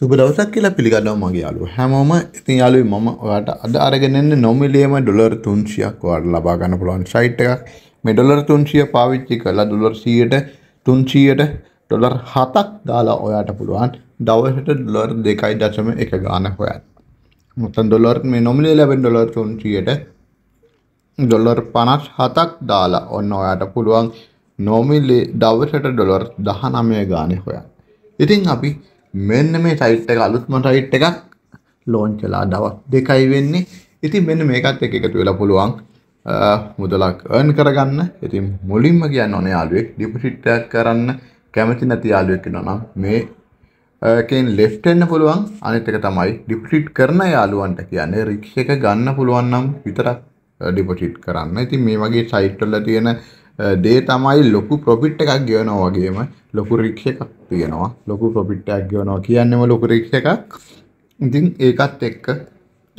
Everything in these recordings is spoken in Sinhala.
සුබ දවසක් කියලා පිළිගන්නවා මගේ යාළුවෝ. හැමෝම ඉතින් යාළුවෝ මම ඔයාලට අද අරගෙන එන්නේ නොමිලියම ඩොලර් 300ක් ඔයාලට ලබා ගන්න පුළුවන් සයිට් එකක්. මේ ඩොලර් 300 පාවිච්චි කරලා ඩොලර් 100ට 300ට ඩොලර් 7ක් දාලා ඔයාට පුළුවන් දවසට ඩොලර් 2.1 ගාන හොයන්න. මොකද ඩොලර් මේ නොමිලිය ලැබෙන ඩොලර් 300ට ඩොලර් 57ක් දාලා ඔන්න ඔයාට පුළුවන් නොමිලි දවසට ඩොලර් 19 ගානේ හොයන්න. ඉතින් අපි මෙන්න මේ සයිට් එක අලුත්ම සයිට් එකක් ලෝන්ච් වෙලා දවස් දෙකයි වෙන්නේ. ඉතින් මෙන්න මේකත් එක්ක එකතු වෙලා පුළුවන් මුදලක් earn කරගන්න. ඉතින් මුලින්ම කියන්න ඕනේ යාළුවෙක් ඩිපොසිට් එකක් කරන්න කැමති නැති යාළුවෙක් ඉන්නවා නම් මේ එකෙන් ලෙෆ්ට් වෙන්න පුළුවන්. අනිත් එක තමයි ඩිපොසිට් කරන යාළුවන්ට කියන්නේ රික්ස් එක ගන්න පුළුවන් නම් විතරක් ඩිපොසිට් කරන්න. ඉතින් මේ වගේ සයිට් වල තියෙන දේ තමයි ලොකු ප්‍රොපිට් එකක් ගෙවනවා වගේම ලොකු රික්ෂ එකක් තියෙනවා ලොකු ප්‍රොපිට්ටයක් ගෙවනවා කියන්නම ලොකු රික්ෂ එකක් ඉතින් ඒකත් එක්ක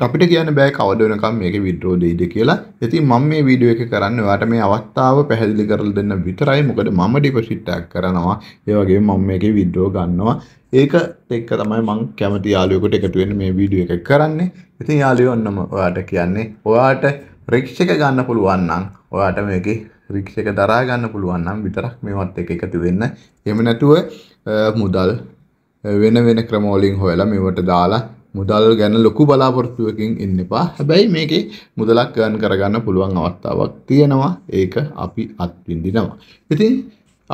අපිට කියන බෑ කවද වෙනකම් මේක විඩ්‍රෝ දෙයිද කියලා ඉතින් මම මේ වීඩියෝ එක කරන්න ඔයාට මේ අවස්ථාව පැහැදිලි කරලා දෙන්න විතරයි මොකද මම ඩිපොසිට් එකක් කරනවා ඒ වගේම මම මේකේ විඩ්‍රෝ ගන්නවා ඒක එක්ක තමයි මං කැමති යාළුවෙකුට එකතු වෙන්න මේ වීඩියෝ එක කරන්නේ. ඉතින් යාළුවෝ ඔන්නම ඔයාට කියන්නේ ඔයාට රික්ෂ එක ගන්න පුළුවන් නම් ඔයාට මේකේ රික්ෂ එක දරාගන්න පුළුවන්නම් විතරක් මේවත් එක එකතු වෙන්න එම නැතුව මුදල් වෙන වෙන ක්‍රමෝලින් හොයලා මෙවට දාලා මුදල් ගැන ලොකු බලාපොරොත්තුවකින් ඉන්න එපා හැබැයි මේකේ මුදලක් ගන් කරගන්න පුළුවන් අවස්ථාවක් තියෙනවා ඒක අපි අත්විඳිනවා ඉතින්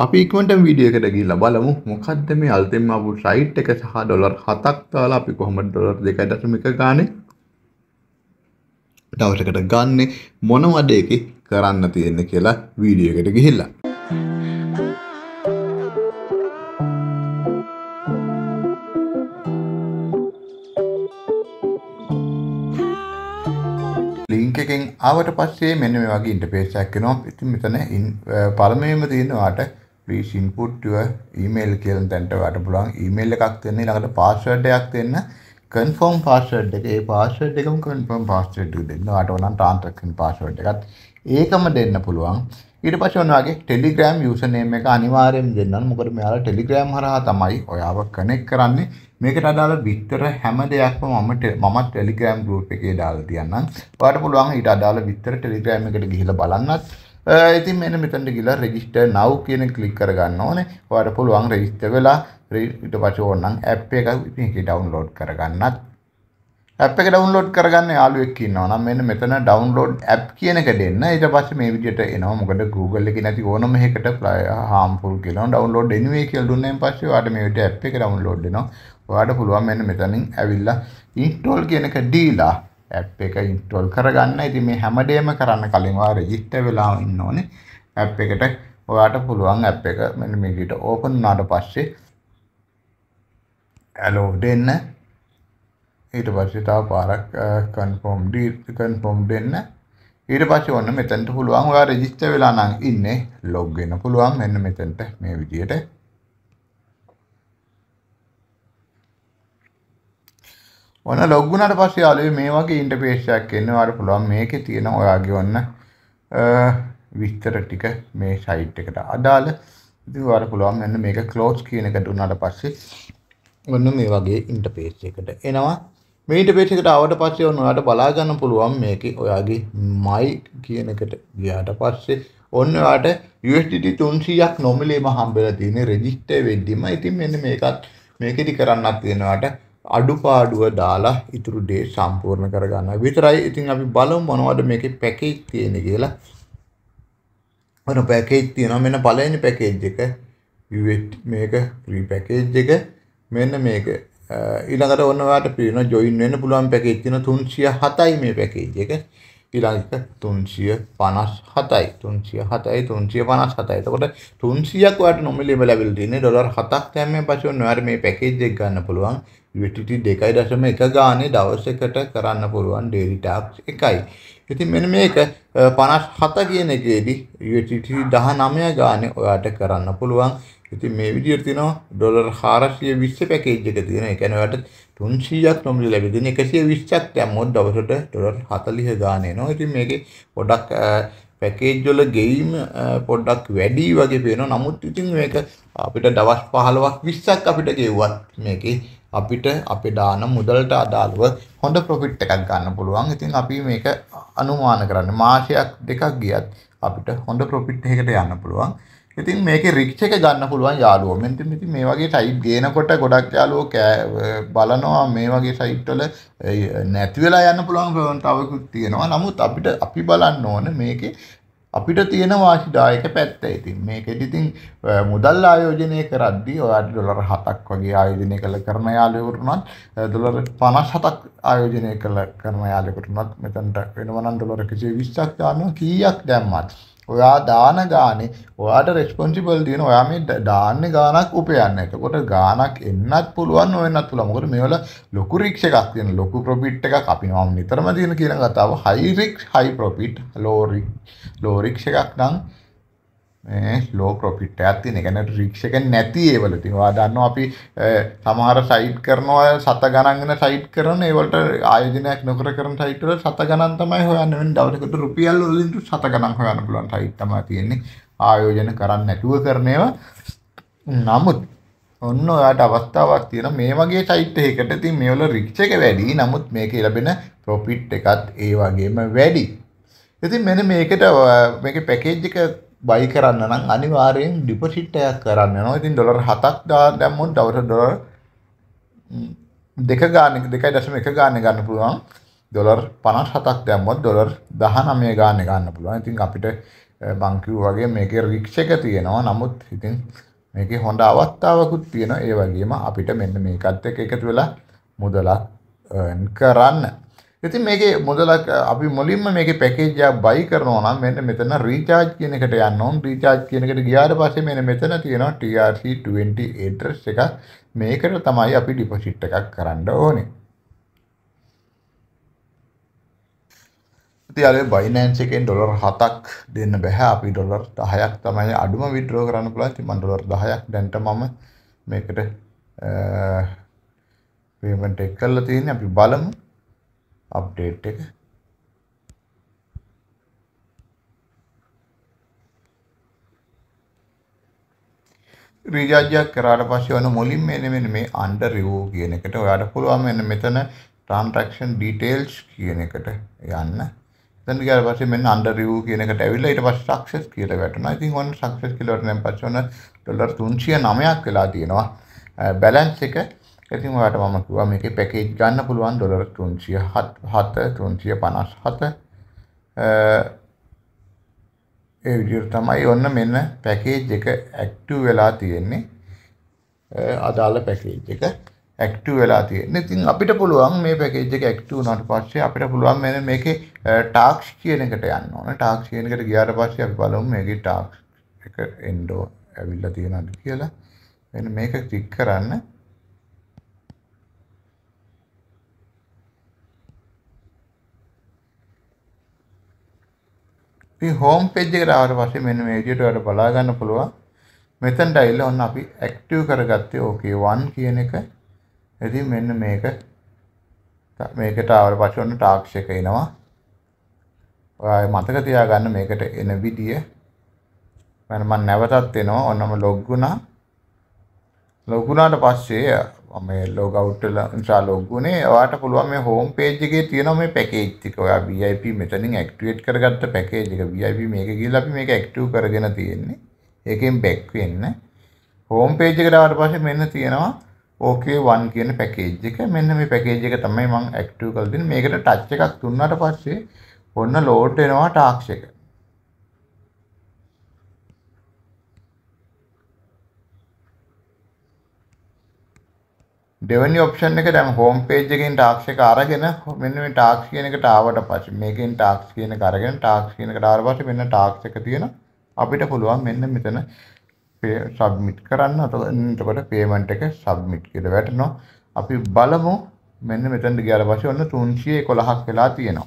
අපි ඉක්මට වීඩියකට ගිල්ලා බලමු මොකක්ද මේ අල්තෙම අපපු සයිට් එක සහ ඩොලර් හතක් තාලා අපි කොහොමට ඩොලර් දෙකයි දශමික ගානේ දවසකට ගන්නේ මොනවද ඒකේ කරන්න තියෙන්නේ කියලා වීඩියෝ එකට ගිහිල්ලා. ලින්ක් එකෙන් ආවට පස්සේ මෙන්න මේ වගේ ඉන්ටර්ෆේස් එකක් එනවා. ඉතින් මෙතන පළමුවෙන්ම තියෙනවාට please input your email කියන තැනට වට පුළුවන් email එකක් දෙන්න ඊළඟට password එකක් දෙන්න confirm password එක ඒ password එකම confirm password එක දෙන්න වට ඕනනම් transaction password එකත් ඒකම දෙන්න පුළුවන්. ඊට පස්සේ ඔන්න ඔයගේ Telegram user name එක අනිවාර්යයෙන් දෙන්න ඕන. මොකද මෙයාලා Telegram හරහා තමයි ඔයාව connect කරන්නේ. මේකට අදාළ විතර හැම දෙයක්ම මම මම Telegram group එකේ දාලා තියන්නම්. ඔයාලට පුළුවන් ඊට අදාළ විතර Telegram එකට ගිහිල්ලා බලන්නත්. ඉතින් මෙන්න මෙතනට ගිහලා register now කියන ක්ලික් කරගන්න ඕනේ. ඔයාලට පුළුවන් register වෙලා ඊට පස්සේ ඕනනම් app එක ඉතින් ඒක download කරගන්නත්. ඇප් එක ඩවුන්ලෝඩ් කරගන්න යාළුවෙක් ඉන්නවා නම් මෙන්න මෙතන ඩවුන්ලෝඩ් ඇප් කියන එකට එන්න ඊට පස්සේ මේ විදිහට එනවා මොකද Google එකේ නැති ඕනම එකකට harmful කියලා ඩවුන්ලෝඩ් anyway කියලා දුන්නාන් පස්සේ ඔයාලට මේ විදිහට ඇප් එක ඩවුන්ලෝඩ් වෙනවා ඔයාලට පුළුවන් මෙන්න මෙතනින් ඇවිල්ලා install කියන එක දීලා ඇප් එක install කරගන්න ඉතින් මේ හැමදේම කරන්න කලින් ඔයා register වෙලා ඉන්න ඕනේ ඇප් එකට ඔයාට පුළුවන් ඇප් එක මෙන්න මේ විදිහට open වුණාට පස්සේ allow දෙන්න ඊට පස්සේ තව පාරක් කන්ෆර්ම් ඩී කන්ෆර්ම් දෙන්න. ඊට පස්සේ ඔන්න මෙතනට පුළුවන් ඔයා රෙජිස්ටර් වෙලා නම් ඉන්නේ ලොග් වෙන්න පුළුවන් මෙන්න මෙතනට මේ විදියට. ඔන්න ලොග් වුණාට පස්සේ ආලුවේ මේ වගේ ඉන්ටර්ෆේස් එකක් එන්න ඔයාලට පුළුවන් මේකේ තියෙන ඔයාගේ ඔන්න විස්තර ටික මේ සයිට් එකට අදාළ ඉතින් ඔයාලට පුළුවන් මෙන්න මේක ක්ලෝස් කියන එකට දුන්නාට පස්සේ ඔන්න මේ වගේ ඉන්ටර්ෆේස් එකකට එනවා මීට පේටකට අවට පස්සේ ඔන්නට බලාගන්න පුළුවන් මේක ඔයාගේ මයි කියන එකට ගියාට පස්සේ ඔන්න ඔයාට USDT 300ක් නොමිලේම හම්බෙලා තියෙන රෙජිස්ටර් වෙද්දිම ඉතින් මෙන්න මේකත් මේකෙදි කරන්නක් තියෙනවාට අඩුපාඩුව දාලා ඉතුරු දේ සම්පූර්ණ කරගන්න විතරයි ඉතින් අපි බලමු මොනවද මේකේ පැකේජ් තියෙන කියලා ඔන්න පැකේජ් තියෙනවා මෙන්න පළවෙනි පැකේජ් එක මේක ප්‍රී පැකේජ් එක මෙන්න මේක ඊළඟට ඔන්න ඔයාලට පේන ජොයින් වෙන්න පුළුවන් පැකේජ් තියෙන 307යි මේ පැකේජ් එක. ඊළඟ එක 357යි 307යි 357යි. එතකොට 300ක් ඔයාලට නොමිලේම ලැබෙලා තියෙන්නේ ඩොලර් 7ක් දැම්මෙන් පස්සේ ඔන්න ඔයාලට මේ පැකේජ් එක ගන්න පුළුවන්. USDT 2.1 ගානේ දවස් එකට කරන්න පුළුවන් daily tax එකයි. ඉතින් මෙන්න මේක 57 කියන එකේදී USDT 19 ගානේ ඔයාලට කරන්න පුළුවන්. ඉතින් මේ විදිහට තියෙනවා ඩොලර් 420 පැකේජ් එක තියෙන. ඒ කියන්නේ ඔයාලට 300ක් නොමිලේ ලැබෙදින 120ක් යම්මොත් දවසට ඩොලර් 40 ගාන එනවා. ඉතින් මේකේ පොඩක් පැකේජ් වල ගෙයිම් පොඩ්ඩක් වැඩි වගේ පේනවා. නමුත් ඉතින් මේක අපිට දවස් 15ක් 20ක් අපිට ගෙව්වත් මේකේ අපිට අපේ දාන මුදලට අදාළව හොඳ ප්‍රොෆිට් එකක් ගන්න පුළුවන්. ඉතින් අපි මේක අනුමාන කරන්නේ මාසයක් දෙකක් ගියත් අපිට හොඳ ප්‍රොෆිට් එකකට යන්න පුළුවන්. ඉතින් මේක රික්ෂ එක ගන්න පුළුවන් යාලුවෝ. මෙන්න ඉතින් මේ වගේ ටයිප් ගේනකොට ගොඩක් යාලුවෝ බලනවා මේ වගේ සයිට් වල නැති වෙලා යන්න පුළුවන් ප්‍රවණතාවකුත් තියෙනවා. නමුත් අපිට අපි බලන්න ඕන මේකේ අපිට තියෙන වාසිදායක පැත්ත. ඉතින් මේකෙදි ඉතින් මුදල් ආයෝජනය කරද්දී ඔයාට ඩොලර් 7ක් වගේ ආයෝජනය කළ කරන යාළුවෙකුට උනත් ඩොලර් 57ක් ආයෝජනය කළ කරන යාළුවෙකුට උනත් මෙතනට වෙනවා නම් ඩොලර් 120ක් ගන්නවා කීයක් දැම්මත් ඔයා දාන ගානේ ඔයාට රෙස්පොන්සිබල් තියෙන ඔයා මේ දාන්නේ ගානක් උපයන්න. එතකොට ගානක් එන්නත් පුළුවන් නොවෙන්නත් පුළුවන්. මොකද මේවල ලොකු රික්ස් එකක් තියෙන ලොකු ප්‍රොෆිට් එකක් අපි නම් නිතරම දින කියන කතාව high risk high profit low risk low risk එකක් නම් ලෝ ප්‍රොෆිට් එකක් තියෙන. ඒ කියන්නේ රික්ස් එක නැති ඒවල තියෙනවා. දන්නවා අපි සමහර සයිට් කරනවා සත ගණන් වෙන සයිට් කරන ඒවලට ආයෝජනයක් නොකර කරන සයිට් වල සත ගණන් තමයි හොයන්න වෙන්නේ. දවසකට රුපියල් වලින් සත ගණන් හොයන්න පුළුවන් සයිට් තමයි තියෙන්නේ. ආයෝජන කරන්නේ නැතුව කරන ඒවා නමුත් ඔන්න ඔයාට අවස්ථාවක් තියෙන මේ වගේ සයිට් එකකට ඉතින් මේවල රිච් එක වැඩි නමුත් මේකේ ලැබෙන ප්‍රොෆිට් එකත් ඒ වගේම වැඩි. ඉතින් මෙන්න මේකට මේකේ පැකේජ් එක බයි කරන්න නම් අනිවාර්යෙන් ඩිපොසිට් එකක් කරන්න යනවා. ඉතින් ඩොලර් 7ක් දැම්මොත් දවසට ඩොලර් දෙක ගාන 2.1 ගාන ගන්න පුළුවන්. ඩොලර් 57ක් දැම්මොත් ඩොලර් 19 ගාන ගන්න පුළුවන්. ඉතින් අපිට බංකිව් වගේ මේකේ රික්ෂ එක තියෙනවා. නමුත් ඉතින් මේකේ හොඳ අවස්ථාවකුත් තියෙනවා. ඒ වගේම අපිට මෙන්න මේකත් එක්ක එකතු වෙලා මුදලක් earn කරන්න ඉතින් මේකේ මුදලක් අපි මුලින්ම මේකේ පැකේජ් එකක් බයි කරනවා නම් මෙන්න මෙතන රීචාර්ජ් කියන එකට යන්න ඕන රීචාර්ජ් කියන එකට ගියාට පස්සේ මෙන්න මෙතන තියෙනවා TRC 20 address එක මේකට තමයි අපි ඩිපොසිට් එකක් කරන්න ඕනේ තියාලේ බයිනෑන්ස් එකෙන් ඩොලර් 7ක් දෙන්න බෑ අපි ඩොලර් 10ක් තමයි අඩුම විඩ්‍රෝ කරන්න පුළුවන් ඉතින් මම ඩොලර් 10ක් දැන්ට මම මේකට පේමන්ට් එක කරලා තියෙන්නේ අපි බලමු අප්ඩේට් එක රීජාජයක් කරාට පස්සේ ඔන්න මුලින්ම එන මෙන්න මේ under review කියන එකට ඔයාට පුළුවන් මෙන්න මෙතන transaction details කියන එකට යන්න. එතන ගියාට පස්සේ මෙන්න under review කියන එකට ඇවිල්ලා ඊට පස්සේ success කියලා වැටෙනවා. ඉතින් ඔන්න success කියලා වැටෙනන් පස්සේ ඔන්න ඩොලර් 309ක් වෙලා තියෙනවා. බැලන්ස් එක ඉතින් ඔයාට මම කිව්වා මේකේ පැකේජ් ගන්න පුළුවන් ඩොලර් 307 357 ඒ විදිහට තමයි ඔන්න මෙන්න පැකේජ් එක ඇක්ටිව් වෙලා තියෙන්නේ අදාළ පැකේජ් එක ඇක්ටිව් වෙලා තියෙන. ඉතින් අපිට පුළුවන් මේ පැකේජ් එක ඇක්ටිව් වුණාට පස්සේ අපිට පුළුවන් මෙන්න මේකේ ටාක්ස් කියන එකට යන්න ඕන. ටාක්ස් කියන එකට ගියාට පස්සේ අපි බලමු මේකේ ටාක්ස් එක එන්න ඕන. ඇවිල්ලා තියෙනවද කියලා. මෙන්න මේක ක්ලික් කරන්න. ඉතින් හෝම් පේජ් එකට ආවට පස්සේ මෙන්න මේ විදියට ඔයාලට බලා ගන්න පුළුවන්. මෙතනට ඇවිල්ලා ඔන්න අපි ඇක්ටිව් කරගත්තේ OK1 කියන එක. ඉතින් මෙන්න මේක මේකට ආවට පස්සේ ඔන්න ටාක්ස් එක එනවා. ඔයා මතක තියාගන්න මේකට එන විදිය. මම නැවතත් එනවා ඔන්නම ලොග් වුණා. ලොග් වුණාට පස්සේ මේ ලොග අවුට්ල නිසා ලොග්ගුනේ ඔයාට පුළුවන් මේ හෝම් පේජ් එකේ තියෙන මේ පැකේජ් ටික ඔයා VIP මෙතනින් ඇක්ටිවේට් කරගත්ත පැකේජ් එක VIP මේක ගිහලා අපි මේක ඇක්ටිව් කරගෙන තියෙන්නේ ඒකෙන් බැක් වෙන්න හෝම් පේජ් එකට ආවට පස්සේ මෙන්න තියෙනවා OK1 කියන පැකේජ් එක මෙන්න මේ පැකේජ් එක තමයි මම ඇක්ටිව් කරලා දෙන්නේ මේකට ටච් එකක් දුන්නාට පස්සේ ඔන්න ලෝඩ් වෙනවා ටාක්ස් එක දෙවැනි ඔප්ෂන් එක දැන් හෝම් page එකෙන් tax එක අරගෙන මෙන්න මේ tax කියන එකට ආවට පස්සේ මේකෙන් tax කියන එක අරගෙන tax කියන එකට ආවට පස්සේ මෙන්න tax එක තියෙන අපිට පුළුවන් මෙන්න මෙතන submit කරන්න එතකොට payment එක submit කියලා වැටෙනවා අපි බලමු මෙන්න මෙතනට ගියාට පස්සේ ඔන්න 311ක් වෙලා තියෙනවා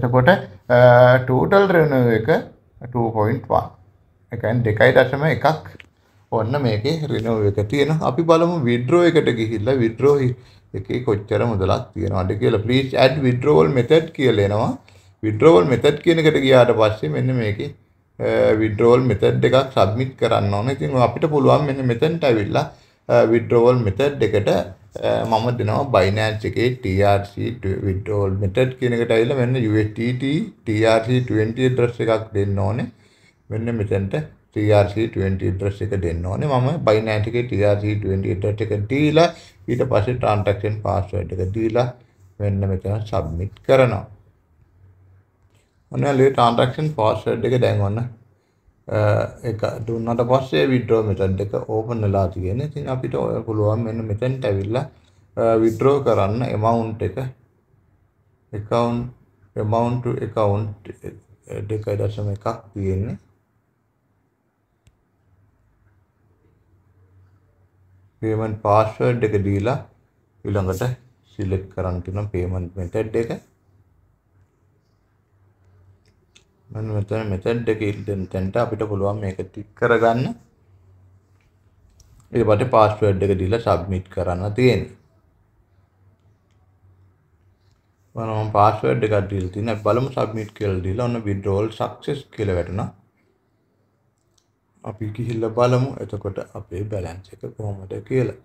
එතකොට total revenue එක 2.1 එකෙන් 2.1ක් ඔන්න මේකේ රිනෝව් එක තියෙනවා. අපි බලමු withdraw එකට ගිහිල්ලා withdraw එකේ කොච්චර මුදලක් තියෙනවද කියලා. please add withdrawal method කියලා එනවා. withdrawal method කියන එකට ගියාට පස්සේ මෙන්න මේකේ withdrawal method එකක් submit කරන්න ඕන. ඉතින් අපිට පුළුවන් මෙන්න මෙතනට ඇවිල්ලා withdrawal method එකට මම දෙනවා Binance එකේ TRC withdrawal method කියන එකට ඇවිල්ලා මෙන්න USDT TRC20 address එකක් දෙන්න ඕනේ. මෙන්න මෙතනට TRC20 address එක දෙන්න ඕනේ. මම Binance එකේ TRC20 address එක දීලා ඊට පස්සේ transaction password එක දීලා මෙන්න මෙතන submit කරනවා. ඔන්න ලේ transaction password එක දැන් ඔන්න එක දුන්නට පස්සේ withdraw method එක open වෙලා තියෙන. ඉතින් අපිට පුළුවන් මෙන්න මෙතෙන්ට ඇවිල්ලා withdraw කරන්න amount එක account amount to account 2.1ක් තියෙන්නේ. payment password එක දීලා ඊළඟට select කරන්න කියනවා payment method එක. මම මෙතන method එක ඉන්න තැනට අපිට පුළුවන් මේක ටික් කරගන්න. ඊට පස්සේ password එක දීලා submit කරන්න තියෙනවා. මම password එකක් දීලා තියෙනවා. බලමු submit කියලා දීලා ඔන්න withdrawal success කියලා වැටුණා. අපි ගිහිල්ල බලමු එතකොට අපේ බැලන්ස් එක කොහොමද කියලා.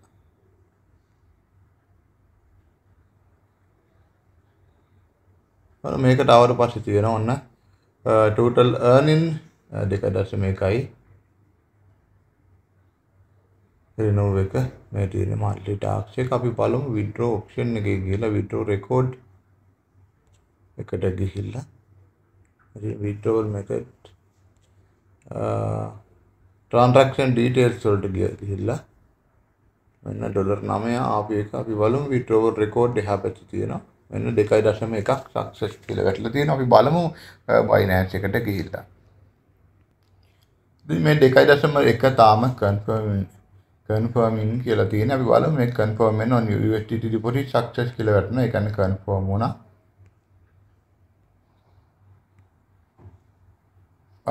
ඔන්න මේකට අවුරු පස්සේ තියෙන ඔන්න total earning 2.1යි රිනෝව එක මේ තියෙන monthly tax එක අපි බලමු withdraw option එකේ ගිහලා withdraw record එකට ගිහිල්ලා withdrawal method ට්‍රාන්ටරක්ෂන් ඩීටේල්ස් වලට ගිහිල්ලා මෙන්න ඩොලර් 9 ආපු එක අපි බලමු withdrawal record එහා පැත්තේ තියෙනවා. මෙන්න 2.1ක් success කියලා වැටලා තියෙනවා. අපි බලමු Binance එකට ගිහිල්ලා. ඉතින් මේ 2.1 තාම confirm confirming කියලා තියෙනවා. අපි බලමු මේ confirm වෙනවා USDT deposit success කියලා වැටෙනවා. ඒ කියන්නේ confirm වුණා.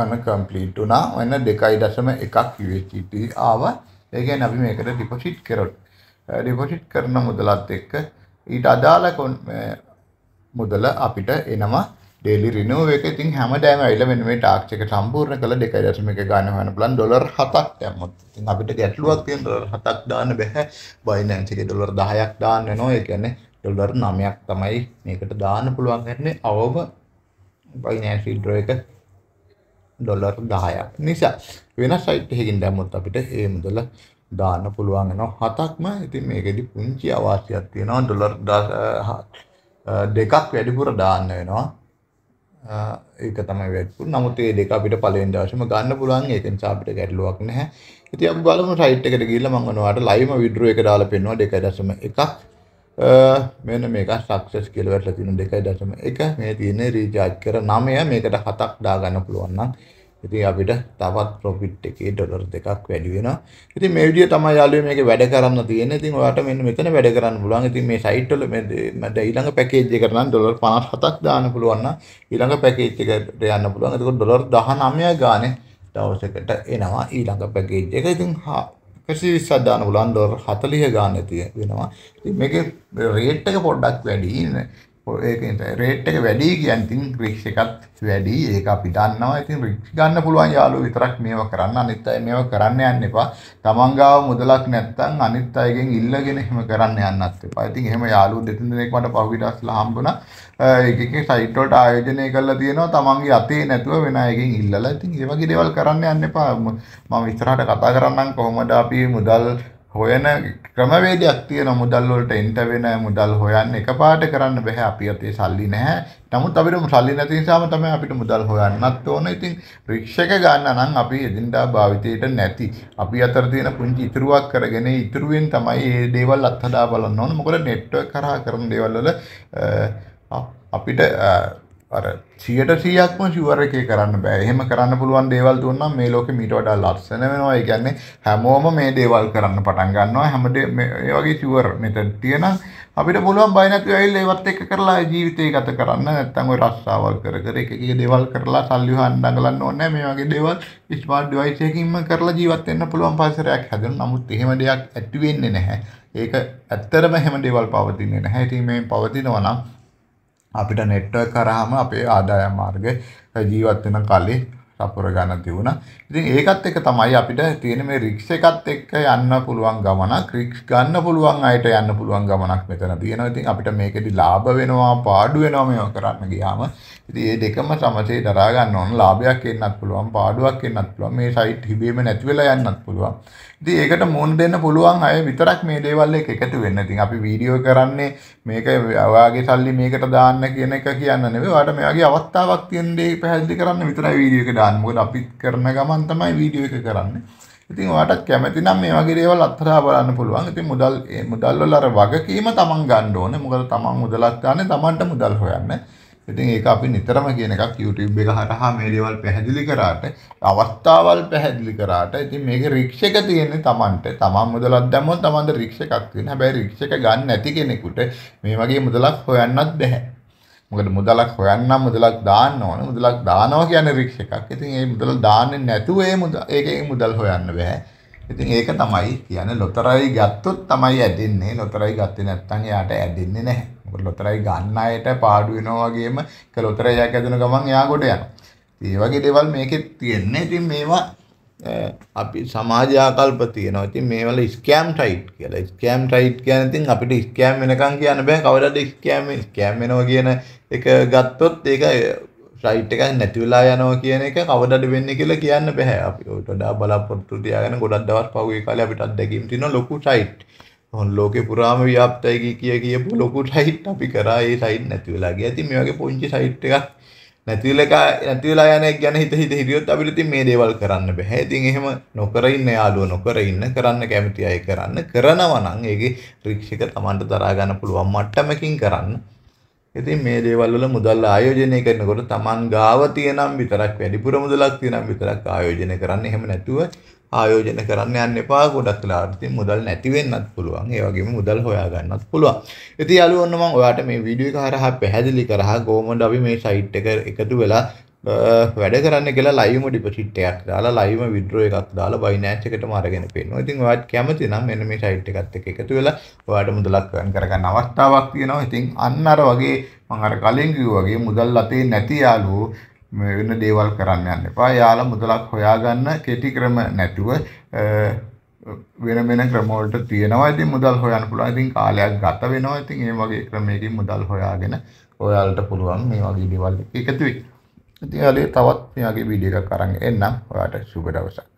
ඔන්න කම්ප්ලීට් වුණා ඔන්න දෙකයි දශම එකක් USDT ආවා ඒ කියන්නේ අපි මේකට ඩිපොසිට් කරොත් ඩිපොසිට් කරන මුදලත් එක්ක ඊට අදාළ මුදල අපිට එනවා ඩේලි රිනෝව එක ඉතින් හැමදාම ඇවිල්ලා මෙන්න මේ ටාක්ස් එක සම්පූර්ණ කළා 2.1 ගන්න වෙන බලන් ඩොලර් 7ක් දැම්මොත් ඉතින් අපිට ගැටලුවක් තියෙන ඩොලර් 7ක් දාන්න බෑ බයිනන්ස් එකේ ඩොලර් 10ක් දාන්න වෙනවා ඒ කියන්නේ ඩොලර් 9ක් තමයි මේකට දාන්න පුළුවන් වෙන්නේ අවම බයිනන්ස් ඩ්‍රෝ එක ඩොලර් 10ක් නිසා වෙනස් සයිට් එකකින් දැම්මොත් අපිට ඒ මුදල දාන්න පුළුවන් වෙනවා හතක්ම ඉතින් මේකෙදි පුංචි අවාසියක් තියෙනවා ඩොලර් දෙකක් වැඩිපුර දාන්න වෙනවා ඒක තමයි වැඩිපුර නමුත් මේ දෙක අපිට පළවෙනි දවසේම ගන්න පුළුවන් ඒක නිසා අපිට ගැටලුවක් නැහැ ඉතින් අපි බලමු සයිට් එකට ගිහිල්ලා මම ඔයාලට ලයිව්ම විඩ්‍රෝ එක දාලා පෙන්නනවා 2.1ක් මෙන්න මේක සක්සස් කියලා වැටලා තියෙන 2.1 මේ තියෙන්නේ රීචාර්ජ් කර 9 මේකට 7ක් දාගන්න පුළුවන් නම් ඉතින් අපිට තවත් ප්‍රොෆිට් එකේ ඩොලර් දෙකක් වැඩි වෙනවා. ඉතින් මේ විදිය තමයි යාළුවෝ මේකේ වැඩ කරන්න තියෙන්නේ. ඉතින් ඔයාලට මෙන්න මෙතන වැඩ කරන්න පුළුවන්. ඉතින් මේ සයිට් වල මේ ඊළඟ පැකේජ් එකට නම් ඩොලර් 57ක් දාන්න පුළුවන් නම් ඊළඟ පැකේජ් එකට යන්න පුළුවන්. එතකොට ඩොලර් 19 ගානේ දවසකට එනවා ඊළඟ පැකේජ් එක. ඉතින් 120ක් දාන පුළුවන් ඩොලර් 40 ගන්න තිය වෙනවා. ඉතින් මේකේ රේට් එක පොඩ්ඩක් වැඩි ඒක රේට් එක වැඩි කියන්නේ ඉතින් රික්ස් එකත් වැඩි ඒක අපි දන්නවා ඉතින් රික්ස් ගන්න පුළුවන් යාළුවෝ විතරක් මේවා කරන්න අනිත් අය මේවා කරන්න යන්න එපා තමන් ගාව මුදලක් නැත්නම් අනිත් අයගෙන් ඉල්ලගෙන එහෙම කරන්න යන්නත් එපා ඉතින් එහෙම යාළුවෝ දෙතුන් දෙනෙක් මට පහුගියටස්ලා හම්බුණා එකක සයිටෝට ආයෝජනය කරලා තියෙනවා තමන්ගේ අතේ නැතුව වෙන අයගෙන් ඉල්ලලා. ඉතින් ඒ වගේ දේවල් කරන්න යන්න එපා. මම ඉස්සරහට කතා කරන්නම් කොහොමද අපි මුදල් හොයන ක්‍රමවේදයක් තියෙන මුදල් වලට එන්ට වෙන මුදල් හොයන්න එකපාරට කරන්න බෑ අපි අතේ සල්ලි නැහැ. නමුත් අපිට සල්ලි නැති නිසාම තමයි අපිට මුදල් හොයන්නත් ඕන. ඉතින් රික්ෂක ගන්න නම් අපි එදින්දා භාවිතයට නැති. අපි අතර තියෙන පුංචි ඉතුරුවක් කරගෙන ඉතුරුවෙන් තමයි මේ දේවල් අත්හදා බලන්න ඕන. මොකද network කරා කරන දේවල් වල අපිට සියට සියක්ම ශුවර එකේ කරන්න බෑ එහෙම කරන්න පුළුවන් දේවල් තුන්නම් මේ ලෝකෙ මීට වඩා ලස්සන වෙනවා ඒ කියන්නේ හැමෝම මේ දේවල් කරන්න පටන් ගන්නවා හැමදේ ඒ වගේ ශුවර් මෙතන තියෙන අපිට පුළුවන් බය නැතුව ඇවිල්ලා ඒවත් එක්ක කරලා ජීවිතේ ගත කරන්න නැත්නම් ওই රස්සාවල් කර කර එක එක දේවල් කරලා සල්ලි හොයන්න දඟලන්න ඕනේ මේ වගේ දේවල් ස්මාර්ට් ඩිවයිස් එකකින්ම කරලා ජීවත් වෙන්න පුළුවන් පරිසරයක් හැදෙන නමුත් එහෙම දෙයක් ඇති වෙන්නේ නැහැ ඒක ඇත්තරම එහෙම දේවල් පවතින්නේ නැහැ ඉතින් මේ පවතිනවා නම් අපිට නෙට්වර්ක් කරාම අපේ ආදායම් මාර්ග ජීවත් වෙන කාලේ සපුර ගන්න තිබුණා. ඉතින් ඒකත් එක තමයි අපිට තියෙන මේ රික්ස් එකත් එක්ක යන්න පුළුවන් ගමනක්, රික්ස් ගන්න පුළුවන් අයට යන්න පුළුවන් ගමනක් මෙතන තියෙනවා. ඉතින් අපිට මේකෙදි ලාභ වෙනවා, පාඩු වෙනවා මේවා කරන්න ගියාම. ඉතින් මේ දෙකම සමසේ දරා ගන්න ඕන. ලාභයක් එන්නත් පුළුවන්, පාඩුවක් එන්නත් පුළුවන්. මේ සයිට් හිබීම නැති වෙලා යන්නත් පුළුවන්. ඉතින් ඒකට මුණ දෙන්න පුළුවන් අය විතරක් මේ දේවල් එක්ක එකතු වෙන්න. ඉතින් අපි වීඩියෝ කරන්නේ මේක ඔයාගේ සල්ලි මේකට දාන්න කියන එක කියන්න නෙවෙයි. ඔයාලට මේ වගේ අවස්ථාවක් තියෙන දේ පැහැදිලි කරන්න විතරයි වීඩියෝ එක දාන්න. මොකද අපිත් කරන ගමන් තමයි වීඩියෝ එක කරන්නේ. ඉතින් ඔයාට කැමති නම් මේ වගේ දේවල් අත්හරා බලන්න පුළුවන්. ඉතින් මුදල් මුදල් වල අර වගකීම තමන් ගන්න ඕනේ. මොකද තමන් මුදලක් ගන්න තමන්ට මුදල් හොයන්නේ. ඉතින් ඒක අපි නිතරම කියන එකක් YouTube එක හරහා මේ දේවල් පැහැදිලි කරාට අවස්ථාවල් පැහැදිලි කරාට ඉතින් මේක රික්ෂ එක තියෙන්නේ Tamanට. Taman මුදලක් දැම්මොත් Tamanට රික්ෂ එකක් තියෙන. හැබැයි රික්ෂ එක ගන්න නැති කෙනෙකුට මේ වගේ මුදලක් හොයන්නත් බැහැ. මොකද මුදලක් හොයන්නම් මුදලක් දාන්න ඕන. මුදලක් දානවා කියන්නේ රික්ස් එකක්. ඉතින් ඒ මුදල දාන්නේ නැතුව ඒ මුදල් ඒකේ මුදල් හොයන්න බෑ. ඉතින් ඒක තමයි කියන්නේ ලොතරැයි ගත්තොත් තමයි ඇදින්නේ. ලොතරැයි ගත්තේ නැත්නම් එයාට ඇදින්නේ නැහැ. මොකද ලොතරැයි ගන්න අයට පාඩු වෙනවා වගේම ඒක ලොතරැයියක් ඇදෙන ගමන් එයා ගොඩ යනවා. ඉතින් මේ වගේ දේවල් මේකෙත් තියෙන්නේ. ඉතින් මේවා අපි සමාජාකල්ප තියෙනවා. ඉතින් මේ වල ස්කෑම් ටයිට් කියලා. ස්කෑම් ටයිට් කියන්නේ ඉතින් අපිට ස්කෑම් වෙනකන් කියන්න බෑ. කවදාද ස්කෑම් ස්කෑම් වෙනවා කියන එක ගත්තොත් ඒක ෆ්ලයිට් එකක් නැති වෙලා යනවා කියන එක කවදාද වෙන්නේ කියලා කියන්න බෑ. අපි ඔයට වඩා බලාපොරොත්තු තියාගෙන ගොඩක් දවස් පහුගිය කාලේ අපිට අත්දැකීම් තියෙනවා ලොකු ටයිට්. හොන් ලෝකේ පුරාම ව්‍යාප්තයි කිය කියපු ලොකු ටයිට් අපි කරා ඒ ටයිට් නැති වෙලා ගියා. ඉතින් මේ වගේ පොන්චි ටයිට් එකක් නැතිලක නැතිලා යන එක ගැන හිත හිත හිටියොත් අපිට ඉතින් මේ දේවල් කරන්න බෑ. ඉතින් එහෙම නොකර ඉන්න යාළුව නොකර ඉන්න කරන්න කැමති අය කරන්න කරනවා නම් ඒකේ රික්ෂක Tamanට දරා ගන්න පුළුවන් මට්ටමකින් කරන්න. ඉතින් මේ දේවල් වල මුදල් ආයෝජනය කරනකොට Taman ගාව තියෙනම් විතරක් වැඩිපුර මුදලක් තියෙනම් විතරක් ආයෝජනය කරන්න. එහෙම නැතුව ආයෝජන කරන්න යන්න එපා ගොඩක් වෙලාවට ඉතින් මුදල් නැති වෙන්නත් පුළුවන් ඒ වගේම මුදල් හොයා ගන්නත් පුළුවන්. ඉතින් යාළුවෝ ඔන්න මම ඔයාලට මේ වීඩියෝ එක හරහා පැහැදිලි කරා ගෝමඩ් අපි මේ සයිට් එක එකතු වෙලා වැඩ කරන්න කියලා ලයිවම ඩිපොසිට් එකක් දාලා ලයිවම විඩ්‍රෝ එකක් දාලා බයිනෑන්ස් එකටම අරගෙන පේනවා. ඉතින් ඔයාලට කැමති නම් මෙන්න මේ සයිට් එකත් එක්ක එකතු වෙලා ඔයාලට මුදලක් ගන්න කරගන්න අවස්ථාවක් තියෙනවා. ඉතින් අන්න අර වගේ මම අර කලින් කිව්වා වගේ මුදල් අතේ නැති යාළුවෝ වෙන දේවල් කරන්න යන්න එපා. යාලා මුදලක් හොයාගන්න කෙටි ක්‍රම නැතුව වෙන වෙන ක්‍රම වලට තියෙනවා. ඉතින් මුදල් හොයන්න පුළුවන්. ඉතින් කාලයක් ගත වෙනවා. ඉතින් මේ වගේ ක්‍රමයකින් මුදල් හොයාගෙන ඔයාලට පුළුවන් මේ වගේ දේවල් එකතු වෙන්න. ඉතින් අලේ තවත් මේ වගේ වීඩියෝ එකක් අරන් එන්නම්. ඔයාලට සුබ දවසක්.